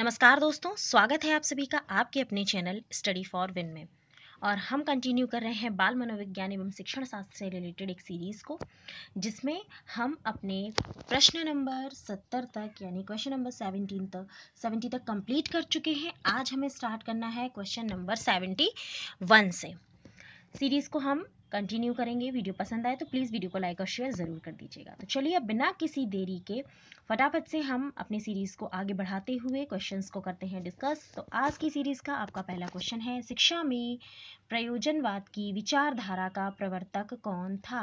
नमस्कार दोस्तों स्वागत है आप सभी का आपके अपने चैनल स्टडी फॉर विन में और हम कंटिन्यू कर रहे हैं बाल मनोविज्ञान एवं शिक्षण शास्त्र से रिलेटेड एक सीरीज़ को जिसमें हम अपने प्रश्न नंबर सत्तर तक यानी क्वेश्चन नंबर सेवनटीन तक सेवेंटी तक कंप्लीट कर चुके हैं आज हमें स्टार्ट करना है क्वेश्चन नंबर सेवेंटी वन से सीरीज़ को हम कंटिन्यू करेंगे वीडियो पसंद आए तो प्लीज़ वीडियो को लाइक और शेयर ज़रूर कर दीजिएगा तो चलिए अब बिना किसी देरी के फटाफट से हम अपने सीरीज़ को आगे बढ़ाते हुए क्वेश्चंस को करते हैं डिस्कस तो आज की सीरीज़ का आपका पहला क्वेश्चन है शिक्षा में प्रयोजनवाद की विचारधारा का प्रवर्तक कौन था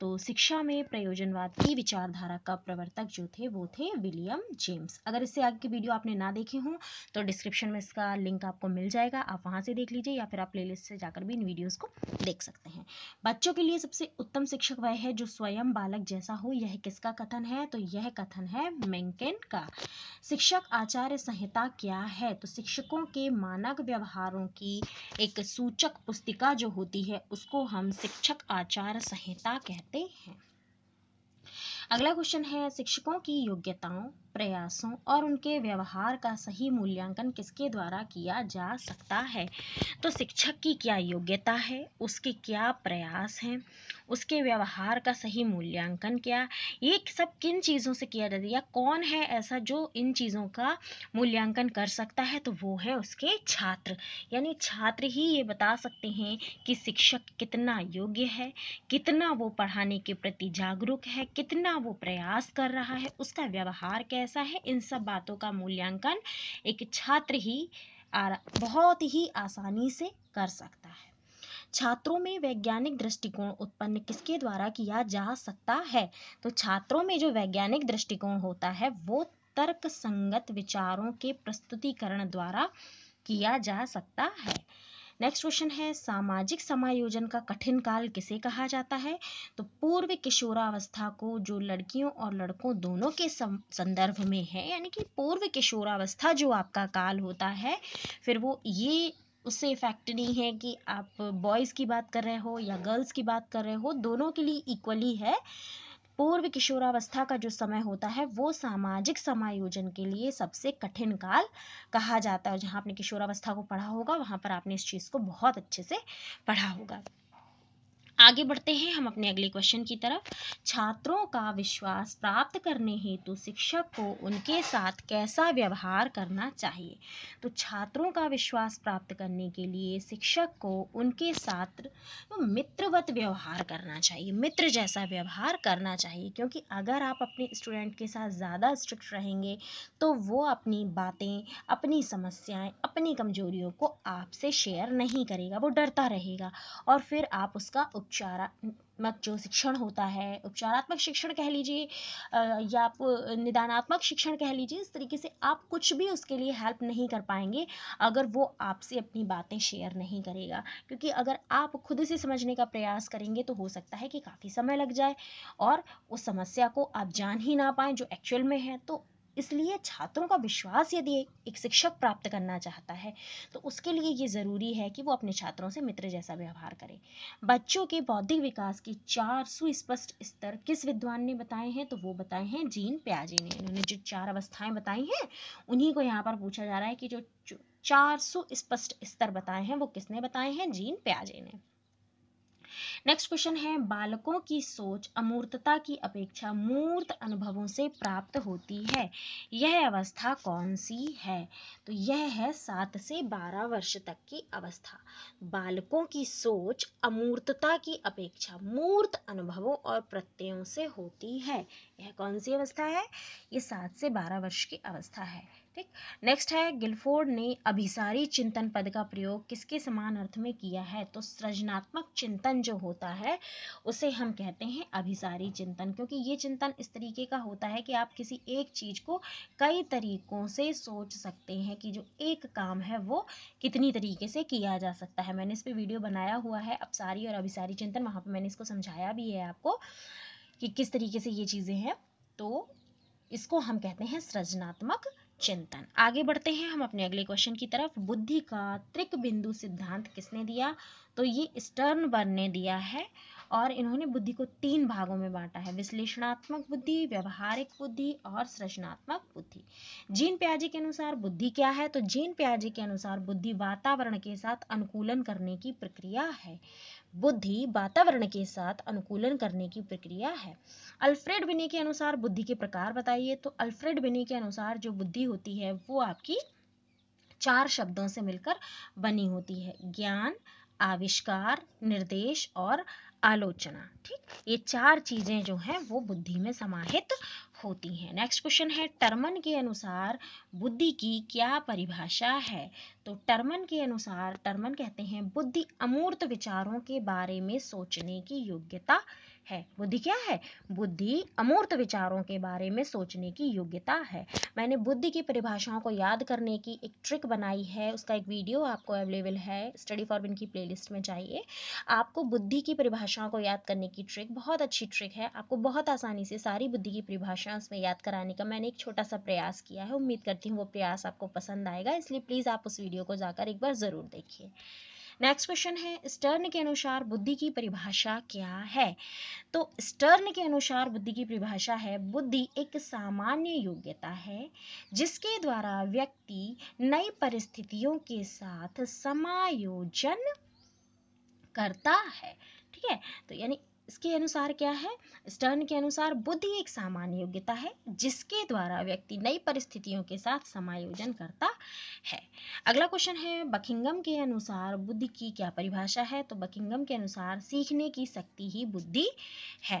तो शिक्षा में प्रयोजनवाद की विचारधारा का प्रवर्तक जो थे वो थे विलियम जेम्स अगर इससे आगे की वीडियो आपने ना देखे हों तो डिस्क्रिप्शन में इसका लिंक आपको मिल जाएगा आप वहाँ से देख लीजिए या फिर आप प्लेलिस्ट से जाकर भी इन वीडियोज़ को देख सकते हैं बच्चों के लिए सबसे उत्तम शिक्षक वह है जो स्वयं बालक जैसा हो यह किसका कथन है तो यह कथन है मेंकेन का शिक्षक आचार्य संहिता क्या है तो शिक्षकों के मानक व्यवहारों की एक सूचक पुस्तिका जो होती है उसको हम शिक्षक आचार्य संहिता कहते हैं अगला क्वेश्चन है शिक्षकों की योग्यताओं प्रयासों और उनके व्यवहार का सही मूल्यांकन किसके द्वारा किया जा सकता है तो शिक्षक की क्या योग्यता है उसके क्या प्रयास हैं उसके व्यवहार का सही मूल्यांकन किया ये सब किन चीज़ों से किया जाता है या कौन है ऐसा जो इन चीज़ों का मूल्यांकन कर सकता है तो वो है उसके छात्र यानी छात्र ही ये बता सकते हैं कि शिक्षक कितना योग्य है कितना वो पढ़ाने के प्रति जागरूक है कितना वो प्रयास कर रहा है उसका व्यवहार कैसा है इन सब बातों का मूल्यांकन एक छात्र ही आ, बहुत ही आसानी से कर सकता है छात्रों में वैज्ञानिक दृष्टिकोण उत्पन्न किसके द्वारा किया जा सकता है तो छात्रों में जो वैज्ञानिक दृष्टिकोण होता है वो तर्क संगत विचारों के प्रस्तुतिकरण द्वारा किया जा सकता है नेक्स्ट क्वेश्चन है सामाजिक समायोजन का कठिन काल किसे कहा जाता है तो पूर्व किशोरावस्था को जो लड़कियों और लड़कों दोनों के संदर्भ में है यानी कि पूर्व किशोरावस्था जो आपका काल होता है फिर वो ये उससे इफ़ेक्ट नहीं है कि आप बॉयज़ की बात कर रहे हो या गर्ल्स की बात कर रहे हो दोनों के लिए इक्वली है पूर्व किशोरावस्था का जो समय होता है वो सामाजिक समायोजन के लिए सबसे कठिन काल कहा जाता है जहाँ आपने किशोरावस्था को पढ़ा होगा वहाँ पर आपने इस चीज़ को बहुत अच्छे से पढ़ा होगा आगे बढ़ते हैं हम अपने अगले क्वेश्चन की तरफ छात्रों का विश्वास प्राप्त करने हेतु शिक्षक को उनके साथ कैसा व्यवहार करना चाहिए तो छात्रों का विश्वास प्राप्त करने के लिए शिक्षक को उनके साथ मित्रवत व्यवहार करना चाहिए मित्र जैसा व्यवहार करना चाहिए क्योंकि अगर आप अपने स्टूडेंट के साथ ज़्यादा स्ट्रिक्ट रहेंगे तो वो अपनी बातें अपनी समस्याएँ अपनी कमजोरियों को आपसे शेयर नहीं करेगा वो डरता रहेगा और फिर आप उसका उपचारात्मक जो शिक्षण होता है उपचारात्मक शिक्षण कह लीजिए या आप निदानात्मक शिक्षण कह लीजिए इस तरीके से आप कुछ भी उसके लिए हेल्प नहीं कर पाएंगे अगर वो आपसे अपनी बातें शेयर नहीं करेगा क्योंकि अगर आप खुद से समझने का प्रयास करेंगे तो हो सकता है कि काफ़ी समय लग जाए और उस समस्या को आप जान ही ना पाएँ जो एक्चुअल में है तो इसलिए छात्रों का विश्वास यदि एक शिक्षक प्राप्त करना चाहता है तो उसके लिए ये ज़रूरी है कि वो अपने छात्रों से मित्र जैसा व्यवहार करे बच्चों के बौद्धिक विकास के चार सुस्पष्ट स्तर किस विद्वान ने बताए हैं तो वो बताए हैं जीन प्याजे ने इन्होंने जो चार अवस्थाएं बताई हैं उन्हीं को यहाँ पर पूछा जा रहा है कि जो चार सुस्पष्ट स्तर बताए हैं वो किसने बताए हैं जीन प्याजे ने नेक्स्ट क्वेश्चन है बालकों की सोच अमूर्तता की अपेक्षा मूर्त अनुभवों से प्राप्त होती है यह अवस्था कौन सी है तो यह है सात से बारह वर्ष तक की अवस्था बालकों की सोच अमूर्तता की अपेक्षा मूर्त अनुभवों और प्रत्ययों से होती है यह कौन सी अवस्था है ये सात से बारह वर्ष की अवस्था है ठीक नेक्स्ट है गिलफोर्ड ने अभिसारी चिंतन पद का प्रयोग किसके समान अर्थ में किया है तो सृजनात्मक चिंतन जो होता है उसे हम कहते हैं अभिसारी चिंतन क्योंकि ये चिंतन इस तरीके का होता है कि आप किसी एक चीज को कई तरीकों से सोच सकते हैं कि जो एक काम है वो कितनी तरीके से किया जा सकता है मैंने इस पर वीडियो बनाया हुआ है अपसारी और अभिसारी चिंतन वहाँ पर मैंने इसको समझाया भी है आपको कि किस तरीके से ये चीज़ें हैं तो इसको हम कहते हैं सृजनात्मक चिंतन आगे बढ़ते हैं हम अपने अगले क्वेश्चन की तरफ बुद्धि का त्रिक बिंदु सिद्धांत किसने दिया तो ये स्टर्नबर्न ने दिया है और इन्होंने बुद्धि को तीन भागों में बांटा है विश्लेषणात्मक बुद्धि व्यवहारिक बुद्धि और सृजनात्मक बुद्धि जीन प्याजे के अनुसार बुद्धि क्या है तो जीन प्याजे के अनुसार बुद्धि वातावरण के साथ अनुकूलन करने की प्रक्रिया है बुद्धि वातावरण के साथ अनुकूलन करने की प्रक्रिया है अल्फ्रेड बिने के अनुसार बुद्धि के प्रकार बताइए तो अल्फ्रेड बिने के अनुसार जो बुद्धि होती है वो आपकी चार शब्दों से मिलकर बनी होती है ज्ञान आविष्कार निर्देश और आलोचना ठीक ये चार चीज़ें जो हैं वो बुद्धि में समाहित होती हैं नेक्स्ट क्वेश्चन है टर्मन के अनुसार बुद्धि की क्या परिभाषा है तो टर्मन के अनुसार टर्मन कहते हैं बुद्धि अमूर्त विचारों के बारे में सोचने की योग्यता है बुद्धि क्या है बुद्धि अमूर्त विचारों के बारे में सोचने की योग्यता है मैंने बुद्धि की परिभाषाओं को याद करने की एक ट्रिक बनाई है उसका एक वीडियो आपको अवेलेबल है स्टडी फॉर बिन की प्लेलिस्ट में चाहिए आपको बुद्धि की परिभाषाओं को याद करने की ट्रिक बहुत अच्छी ट्रिक है आपको बहुत आसानी से सारी बुद्धि की परिभाषाएं उसमें याद कराने का मैंने एक छोटा सा प्रयास किया है उम्मीद करती हूँ वो प्रयास आपको पसंद आएगा इसलिए प्लीज़ आप उस वीडियो को जाकर एक बार ज़रूर देखिए नेक्स्ट क्वेश्चन है स्टर्न के अनुसार बुद्धि की परिभाषा क्या है तो स्टर्न के अनुसार बुद्धि की परिभाषा है बुद्धि एक सामान्य योग्यता है जिसके द्वारा व्यक्ति नई परिस्थितियों के साथ समायोजन करता है ठीक है तो यानी इसके अनुसार क्या है स्टर्न के अनुसार बुद्धि एक सामान्य योग्यता है जिसके द्वारा व्यक्ति नई परिस्थितियों के साथ समायोजन करता है अगला क्वेश्चन है बकिंगम के अनुसार बुद्धि की क्या परिभाषा है तो बकिंगम के अनुसार सीखने की शक्ति ही बुद्धि है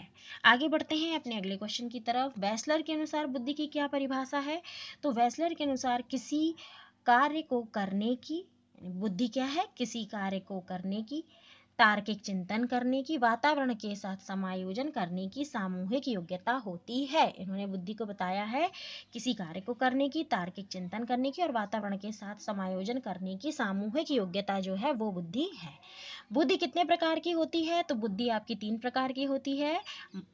आगे बढ़ते हैं अपने अगले क्वेश्चन की तरफ वैसलर के अनुसार बुद्धि की क्या परिभाषा है तो वैसलर के अनुसार किसी कार्य को करने की बुद्धि क्या है किसी कार्य को करने की तार्किक चिंतन करने की वातावरण के साथ समायोजन करने की सामूहिक योग्यता होती है इन्होंने बुद्धि को बताया है किसी कार्य को करने की तार्किक चिंतन करने की और वातावरण के साथ समायोजन करने की सामूहिक योग्यता जो है वो बुद्धि है बुद्धि कितने प्रकार की होती है तो बुद्धि आपकी तीन प्रकार की होती है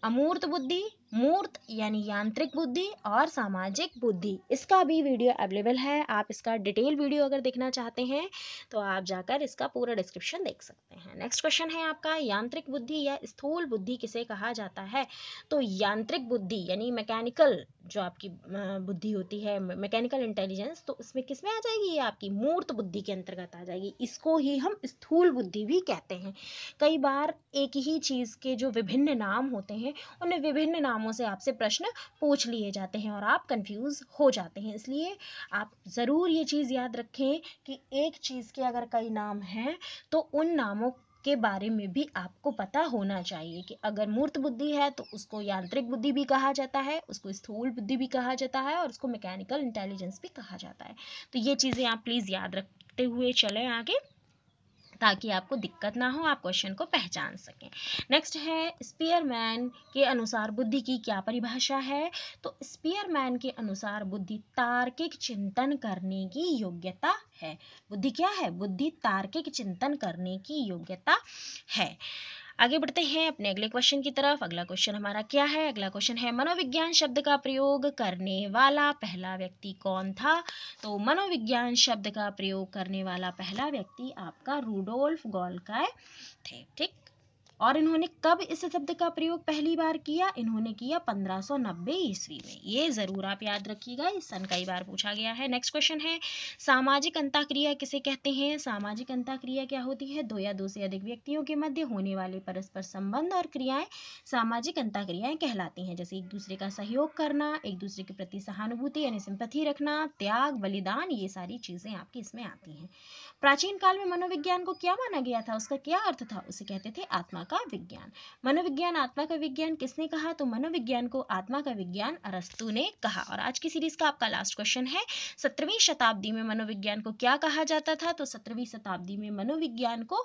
अमूर्त बुद्धि मूर्त यानी यांत्रिक बुद्धि और सामाजिक बुद्धि इसका भी वीडियो अवेलेबल है आप इसका डिटेल वीडियो अगर देखना चाहते हैं तो आप जाकर इसका पूरा डिस्क्रिप्शन देख सकते हैं नेक्स्ट क्वेश्चन है आपका यांत्रिक बुद्धि या स्थूल बुद्धि किसे कहा जाता है तो यांत्रिक बुद्धि यानी मैकेनिकल जो आपकी बुद्धि होती है मैकेनिकल इंटेलिजेंस तो उसमें किस में आ जाएगी ये आपकी मूर्त बुद्धि के अंतर्गत आ जाएगी इसको ही हम स्थूल बुद्धि भी कहते हैं कई बार एक ही चीज़ के जो विभिन्न नाम होते हैं उन्हें विभिन्न नामों से आपसे प्रश्न पूछ लिए जाते हैं और आप कंफ्यूज हो जाते हैं इसलिए आप ज़रूर ये चीज़ याद रखें कि एक चीज़ के अगर कई नाम हैं तो उन नामों के बारे में भी आपको पता होना चाहिए कि अगर मूर्त बुद्धि है तो उसको यांत्रिक बुद्धि भी कहा जाता है उसको स्थूल बुद्धि भी कहा जाता है और उसको मैकेनिकल इंटेलिजेंस भी कहा जाता है तो ये चीज़ें आप प्लीज़ याद रखते हुए चलें आगे ताकि आपको दिक्कत ना हो आप क्वेश्चन को पहचान सकें नेक्स्ट है स्पीयरमैन के अनुसार बुद्धि की क्या परिभाषा है तो स्पीयरमैन के अनुसार बुद्धि तार्किक चिंतन करने की योग्यता है बुद्धि क्या है बुद्धि तार्किक चिंतन करने की योग्यता है आगे बढ़ते हैं अपने अगले क्वेश्चन की तरफ अगला क्वेश्चन हमारा क्या है अगला क्वेश्चन है मनोविज्ञान शब्द का प्रयोग करने वाला पहला व्यक्ति कौन था तो मनोविज्ञान शब्द का प्रयोग करने वाला पहला व्यक्ति आपका रूडोल्फ गोलकाय थे ठीक और इन्होंने कब इस शब्द का प्रयोग पहली बार किया इन्होंने किया 1590 ईस्वी में ये जरूर आप याद रखिएगा इस सन कई बार पूछा गया है नेक्स्ट क्वेश्चन है सामाजिक अंताक्रिया किसे कहते हैं सामाजिक अंताक्रिया क्या होती है दो या दो से अधिक व्यक्तियों के मध्य होने वाले परस्पर संबंध और क्रियाएं सामाजिक अंताक्रियाएं कहलाती हैं जैसे एक दूसरे का सहयोग करना एक दूसरे के प्रति सहानुभूति यानी सिंपथी रखना त्याग बलिदान ये सारी चीज़ें आपकी इसमें आती हैं प्राचीन काल में मनोविज्ञान को क्या माना गया था उसका क्या अर्थ था उसे कहते थे आत्मा का विज्ञान मनोविज्ञान आत्मा का विज्ञान किसने कहा तो मनोविज्ञान को आत्मा का विज्ञान अरस्तु ने कहा और आज की सीरीज का आपका लास्ट क्वेश्चन है सत्रहवीं शताब्दी में मनोविज्ञान को क्या कहा जाता था तो सत्रहवीं शताब्दी में मनोविज्ञान को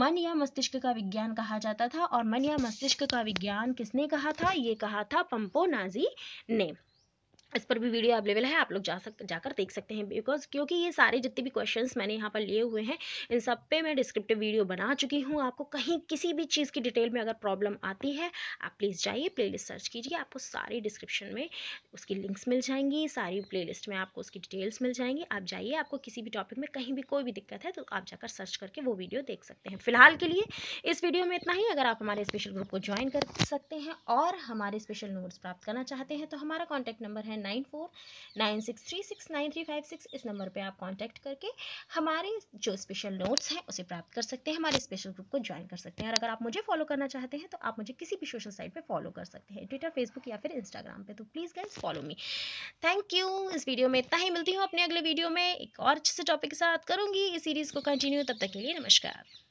मन या मस्तिष्क का विज्ञान कहा जाता था और मन या मस्तिष्क का विज्ञान किसने कहा था ये कहा था पंपो नाजी ने इस पर भी वीडियो अवेलेबल है आप लोग जा सक जाकर देख सकते हैं बिकॉज क्योंकि ये सारे जितने भी क्वेश्चंस मैंने यहाँ पर लिए हुए हैं इन सब पे मैं डिस्क्रिप्टिव वीडियो बना चुकी हूँ आपको कहीं किसी भी चीज़ की डिटेल में अगर प्रॉब्लम आती है आप प्लीज़ जाइए प्लेलिस्ट सर्च कीजिए आपको सारी डिस्क्रिप्शन में उसकी लिंक्स मिल जाएंगी सारी प्ले में आपको उसकी डिटेल्स मिल जाएंगी आप जाइए आपको किसी भी टॉपिक में कहीं भी कोई भी दिक्कत है तो आप जाकर सर्च करके वो वीडियो देख सकते हैं फिलहाल के लिए इस वीडियो में इतना ही अगर आप हमारे स्पेशल ग्रुप को ज्वाइन कर सकते हैं और हमारे स्पेशल नोट्स प्राप्त करना चाहते हैं तो हमारा कॉन्टैक्ट नंबर है है nine four nine six three six nine three five six इस नंबर पे आप कांटेक्ट करके हमारे जो स्पेशल नोट्स हैं उसे प्राप्त कर सकते हैं हमारे स्पेशल ग्रुप को ज्वाइन कर सकते हैं और अगर आप मुझे फॉलो करना चाहते हैं तो आप मुझे किसी भी सोशल साइट पर फॉलो कर सकते हैं ट्विटर फेसबुक या फिर इंस्टाग्राम पर तो please guys follow me thank you इस वीडियो में इतना ही मिलती हूँ अपने अगले वीडियो में एक और अच्छे से टॉपिक के साथ करूँगी इस सीरीज़ को कंटिन्यू तब तक के लिए नमस्कार